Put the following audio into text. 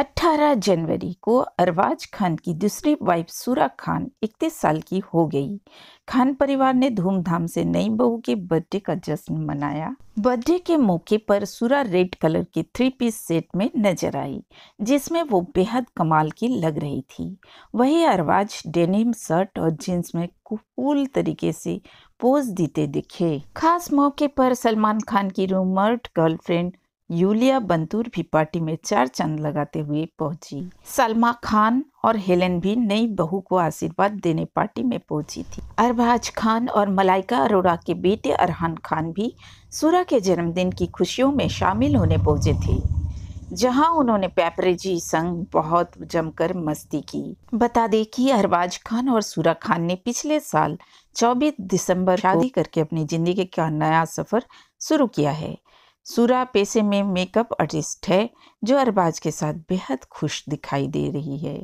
18 जनवरी को अरबाज खान की दूसरी वाइफ सूरा खान इकतीस साल की हो गई खान परिवार ने धूमधाम से नई बहू के बर्थडे का जश्न मनाया बर्थडे के मौके पर सूरा रेड कलर के थ्री पीस सेट में नजर आई जिसमें वो बेहद कमाल की लग रही थी वही अरवाज डेनिम शर्ट और जीन्स में कूल तरीके से पोज देते दिखे खास मौके पर सलमान खान की रूमर्ट गर्लफ्रेंड यूलिया बंतूर भी पार्टी में चार चांद लगाते हुए पहुंची सलमा खान और हेलेन भी नई बहू को आशीर्वाद देने पार्टी में पहुंची थी अरबाज खान और मलाइका अरोरा के बेटे अरहान खान भी सूरा के जन्मदिन की खुशियों में शामिल होने पहुंचे थे जहां उन्होंने पैपरेजी संग बहुत जमकर मस्ती की बता दें कि अरबाज खान और सूरा खान ने पिछले साल 24 दिसंबर शादी करके अपनी जिंदगी का नया सफर शुरू किया है सूरा पेशे में मेकअप आर्टिस्ट है जो अरबाज के साथ बेहद खुश दिखाई दे रही है